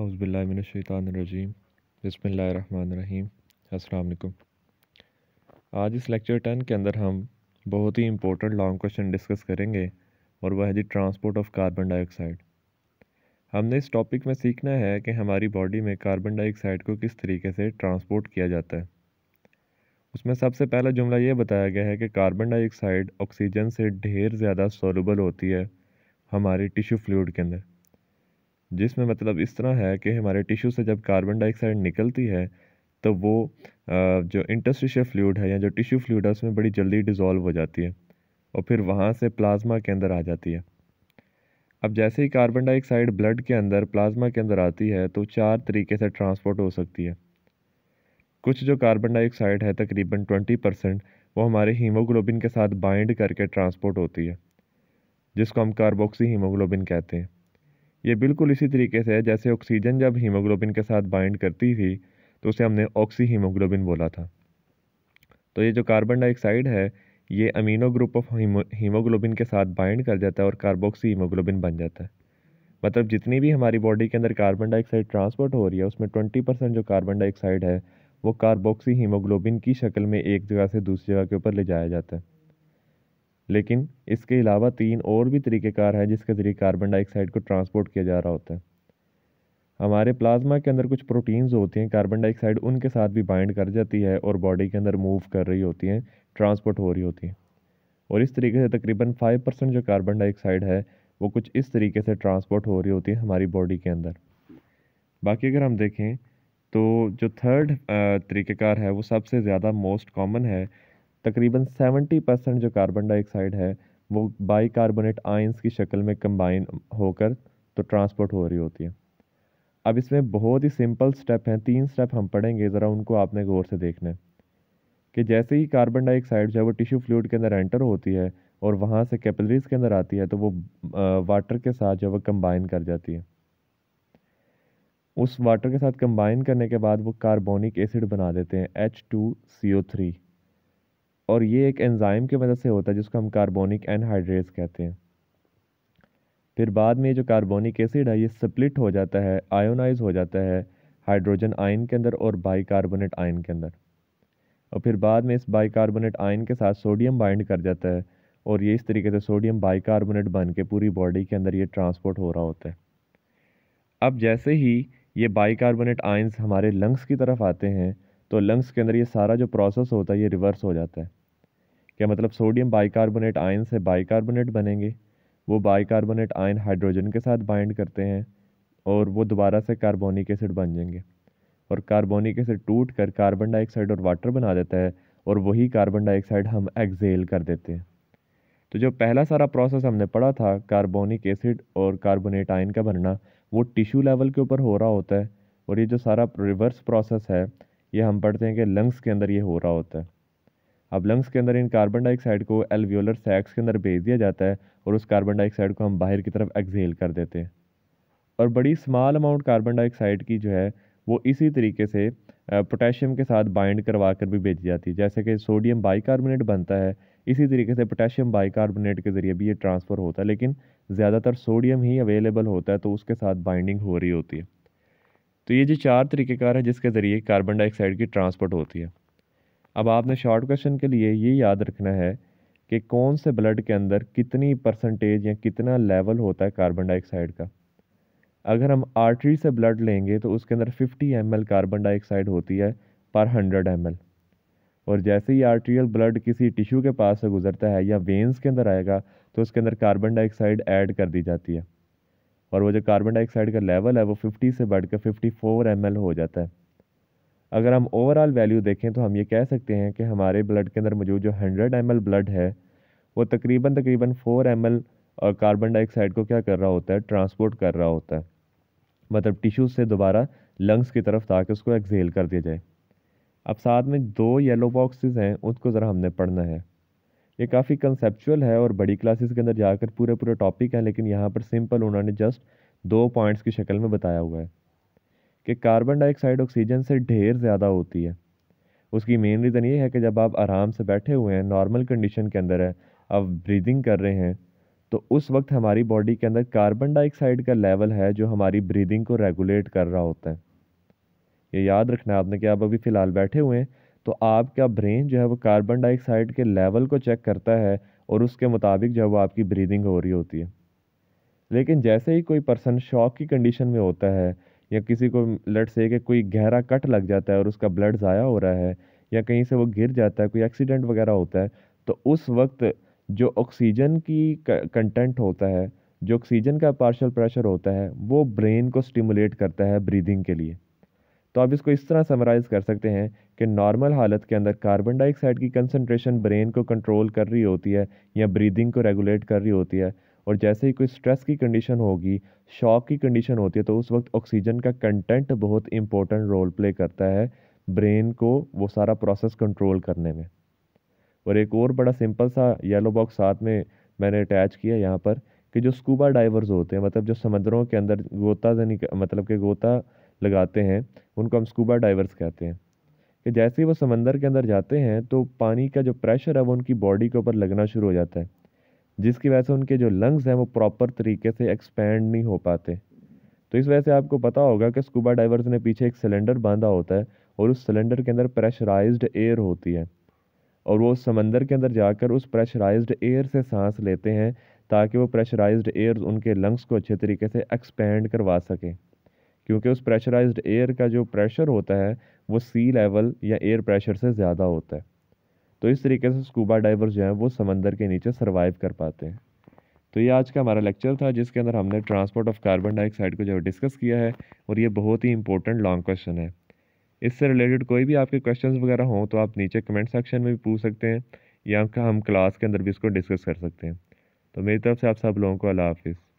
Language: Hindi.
अज़बिल्लिमिनशैतानरजीम बसमीम अलकुम आज इस लेक्चर टेन के अंदर हम बहुत ही इम्पोर्टेंट लॉन्ग क्वेश्चन डिस्कस करेंगे और वह है जी ट्रांसपोर्ट ऑफ कार्बन डाइऑक्साइड हमने इस टॉपिक में सीखना है कि हमारी बॉडी में कार्बन डाइऑक्साइड को किस तरीके से ट्रांसपोर्ट किया जाता है उसमें सबसे पहला जुमला ये बताया गया है कि कार्बन डाइऑक्साइड ऑक्सीजन से ढेर ज़्यादा सोलबल होती है हमारे टिश्यू फ्लूड के अंदर जिसमें मतलब इस तरह है कि हमारे टिश्यू से जब कार्बन डाइऑक्साइड निकलती है तो वो जो इंटरस्टिशियल फ्लूड है या जो टिश्यू फ्लूड है उसमें बड़ी जल्दी डिज़ोल्व हो जाती है और फिर वहाँ से प्लाज्मा के अंदर आ जाती है अब जैसे ही कार्बन डाइऑक्साइड ब्लड के अंदर प्लाज्मा के अंदर आती है तो चार तरीके से ट्रांसपोर्ट हो सकती है कुछ जो कार्बन डाइऑक्साइड है तकरीबन ट्वेंटी परसेंट वो हमारे हीमोग्लोबिन के साथ बाइंड करके ट्रांसपोर्ट होती है जिसको हम कार्बोक्सी हीमोग्लोबिन कहते हैं ये बिल्कुल इसी तरीके से है जैसे ऑक्सीजन जब हीमोग्लोबिन के साथ बाइंड करती थी तो उसे हमने ऑक्सी हीमोग्लोबिन बोला था तो ये जो कार्बन डाइऑक्साइड है ये अमीनो ग्रुप ऑफ हीमोग्लोबिन के साथ बाइंड कर जाता है और कार्बोक्सी हीमोग्लोबिन बन जाता है मतलब जितनी भी हमारी बॉडी के अंदर कार्बन डाइऑक्साइड ट्रांसपोर्ट हो रही है उसमें ट्वेंटी परसेंट जो कार्बन डाइऑक्साइड है वो कार्बोक्सी हीमोग्लोबिन की शक्ल में एक जगह से दूसरी जगह के ऊपर ले जाया जाता है लेकिन इसके अलावा तीन और भी तरीक़ेकार हैं जिसके ज़रिए कार्बन डाइऑक्साइड को ट्रांसपोर्ट किया जा रहा होता है हमारे प्लाज्मा के अंदर कुछ प्रोटीन्स होती हैं कार्बन डाइऑक्साइड उनके साथ भी बाइंड कर जाती है और बॉडी के अंदर मूव कर रही होती हैं ट्रांसपोर्ट हो रही होती हैं और इस तरीके से तकरीबन फाइव परसेंट जो कार्बन डाइऑक्साइड है वो कुछ इस तरीके से ट्रांसपोर्ट हो रही होती है हमारी बॉडी के अंदर बाकी अगर हम देखें तो जो थर्ड तरीक़ेकार है वो सबसे ज़्यादा मोस्ट कॉमन है तकरीबन 70 परसेंट जो कार्बन डाइऑक्साइड है वो बाई कार्बोनेट आइंस की शक्ल में कंबाइन होकर तो ट्रांसपोर्ट हो रही होती है अब इसमें बहुत ही सिंपल स्टेप हैं तीन स्टेप हम पढ़ेंगे ज़रा उनको आपने गौर से देखना है कि जैसे ही कार्बन डाइऑक्साइड जो है वो टिश्यू फ्लूड के अंदर एंटर होती है और वहाँ से कैपलरीज के अंदर आती है तो वो वाटर के साथ जो है वो कंबाइन कर जाती है उस वाटर के साथ कंबाइन करने के बाद वो कार्बोनिक एसिड बना देते हैं H two C O three और ये एक एंज़ाइम की मदद से होता है जिसको हम कार्बोनिक एनहाइड्रेस कहते हैं फिर बाद में जो कार्बोनिक एसिड है ये स्प्लिट हो जाता है आयोनाइज हो जाता है हाइड्रोजन आयन के अंदर और बाइकार्बोनेट आयन के अंदर और फिर बाद में इस बाइकार्बोनेट आयन के साथ सोडियम बाइंड कर जाता है और ये इस तरीके से सोडियम बाइकार्बोनेट बन के पूरी बॉडी के अंदर ये ट्रांसपोर्ट हो रहा होता है अब जैसे ही ये बाइकार्बोनेट आयन्स हमारे लंग्स की तरफ आते हैं तो लंग्स के अंदर ये सारा जो प्रोसेस होता है ये रिवर्स हो जाता है क्या मतलब सोडियम बाइकार्बोनेट आयन से बाइकार्बोनेट बनेंगे वो बाइकार्बोनेट आयन हाइड्रोजन के साथ बाइंड करते हैं और वो दोबारा से कार्बोनिक एसिड बन जाएंगे और कार्बोनिक एसिड टूट कर कार्बन डाइऑक्साइड और वाटर बना देता है और वही कार्बन डाइऑक्साइड हम एक्जेल कर देते हैं तो जो पहला सारा प्रोसेस हमने पढ़ा था कार्बोनिक एसिड और कार्बोनेट आयन का बनना वो टिश्यू लेवल के ऊपर हो रहा होता है और ये जो सारा रिवर्स प्रोसेस है ये हम पढ़ते हैं कि लंग्स के अंदर ये हो रहा होता है अब लंग्स के अंदर इन कार्बन डाइऑक्साइड को एलवियोलर सैक्स के अंदर भेज दिया जाता है और उस कार्बन डाइऑक्साइड को हम बाहर की तरफ एक्जेल कर देते हैं और बड़ी स्मॉल अमाउंट कार्बन डाइऑक्साइड की जो है वो इसी तरीके से पोटेशियम के साथ बाइंड करवा कर भी भेजी जाती है जैसे कि सोडियम बाइकार्बोनेट बनता है इसी तरीके से पोटेशियम बाइकार्बोनेट के ज़रिए भी ये ट्रांसफ़र होता है लेकिन ज़्यादातर सोडियम ही अवेलेबल होता है तो उसके साथ बाइंडिंग हो रही होती है तो ये जो चार तरीक़ेकार हैं जिसके ज़रिए कार्बन डाइऑक्साइड की ट्रांसपोर्ट होती है अब आपने शॉर्ट क्वेश्चन के लिए ये याद रखना है कि कौन से ब्लड के अंदर कितनी परसेंटेज या कितना लेवल होता है कार्बन डाइऑक्साइड का अगर हम आर्टरी से ब्लड लेंगे तो उसके अंदर 50 एम कार्बन डाइऑक्साइड होती है पर 100 एम और जैसे ही आर्टरियल ब्लड किसी टिश्यू के पास से गुजरता है या वेंस के अंदर आएगा तो उसके अंदर कार्बन डाइऑक्साइड ऐड कर दी जाती है और वो जो कार्बन डाइऑक्साइड का लेवल है वो 50 से बढ़कर 54 एम हो जाता है अगर हम ओवरऑल वैल्यू देखें तो हम ये कह सकते हैं कि हमारे ब्लड के अंदर मौजूद जो हंड्रेड एम ब्लड है वो तकरीबन तकरीबन फ़ोर एम कार्बन डाइऑक्साइड को क्या कर रहा होता है ट्रांसपोर्ट कर रहा होता है मतलब टिश्यू से दोबारा लंग्स की तरफ ताकि उसको एक्सहेल कर दिया जाए अब साथ में दो येलो बॉक्सेस हैं उसको ज़रा हमने पढ़ना है ये काफ़ी कंसेप्चुअल है और बड़ी क्लासेस के अंदर जाकर पूरे पूरे टॉपिक है लेकिन यहाँ पर सिंपल उन्होंने जस्ट दो पॉइंट्स की शक्ल में बताया हुआ है कि कार्बन डाइऑक्साइड ऑक्सीजन से ढेर ज़्यादा होती है उसकी मेन रीज़न ये है कि जब आप आराम से बैठे हुए हैं नॉर्मल कंडीशन के अंदर है आप ब्रीदिंग कर रहे हैं तो उस वक्त हमारी बॉडी के अंदर कार्बन डाइऑक्साइड का लेवल है जो हमारी ब्रीदिंग को रेगुलेट कर रहा होता है ये याद रखना आपने कि आप अभी फ़िलहाल बैठे हुए हैं तो आपका ब्रेन जो है वो कार्बन डाइऑक्साइड के लेवल को चेक करता है और उसके मुताबिक जो है वो आपकी ब्रीदिंग हो रही होती है लेकिन जैसे ही कोई पर्सन शॉक की कंडीशन में होता है या किसी को लट से कि कोई गहरा कट लग जाता है और उसका ब्लड ज़ाया हो रहा है या कहीं से वो गिर जाता है कोई एक्सीडेंट वगैरह होता है तो उस वक्त जो ऑक्सीजन की कंटेंट होता है जो ऑक्सीजन का पार्शल प्रेशर होता है वो ब्रेन को स्टिमुलेट करता है ब्रीदिंग के लिए तो आप इसको इस तरह समराइज़ कर सकते हैं कि नॉर्मल हालत के अंदर कार्बन डाइऑक्साइड की कंसनट्रेशन ब्रेन को कंट्रोल कर रही होती है या ब्रीदिंग को रेगुलेट कर रही होती है और जैसे ही कोई स्ट्रेस की कंडीशन होगी शॉक की कंडीशन होती है तो उस वक्त ऑक्सीजन का कंटेंट बहुत इंपॉर्टेंट रोल प्ले करता है ब्रेन को वो सारा प्रोसेस कंट्रोल करने में और एक और बड़ा सिंपल सा येलो बॉक्स साथ में मैंने अटैच किया यहाँ पर कि जो स्कूबा डाइवर्स होते हैं मतलब जो समंदरों के अंदर गोता जनी मतलब के गोता लगाते हैं उनको हम स्कूबा डाइवर्स कहते हैं कि जैसे ही वो समंदर के अंदर जाते हैं तो पानी का जो प्रेशर है वो उनकी बॉडी के ऊपर लगना शुरू हो जाता है जिसकी वजह से उनके जो लंग्स हैं वो प्रॉपर तरीके से एक्सपेंड नहीं हो पाते तो इस वजह से आपको पता होगा कि स्कूबा डाइवर्स ने पीछे एक सिलेंडर बांधा होता है और उस सिलेंडर के अंदर प्रेशराइज एयर होती है और वो समंदर के अंदर जाकर उस प्रेशराइज एयर से सांस लेते हैं ताकि वो प्रेशराइज एयर उनके लंग्स को अच्छे तरीके से एक्सपेंड करवा सकें क्योंकि उस प्रेशराइज एयर का जो प्रेशर होता है वो सी लेवल या एयर प्रेशर से ज़्यादा होता है तो इस तरीके से स्कूबा डाइवर जो हैं वो समंदर के नीचे सर्वाइव कर पाते हैं तो ये आज का हमारा लेक्चर था जिसके अंदर हमने ट्रांसपोर्ट ऑफ कार्बन डाइऑक्साइड को जो डिस्कस किया है और ये बहुत ही इंपॉर्टेंट लॉन्ग क्वेश्चन है इससे रिलेटेड कोई भी आपके क्वेश्चंस वगैरह हों तो आप नीचे कमेंट सेक्शन में भी पूछ सकते हैं या हम क्लास के अंदर भी इसको डिस्कस कर सकते हैं तो मेरी तरफ से आप सब लोगों को अला हाफिज़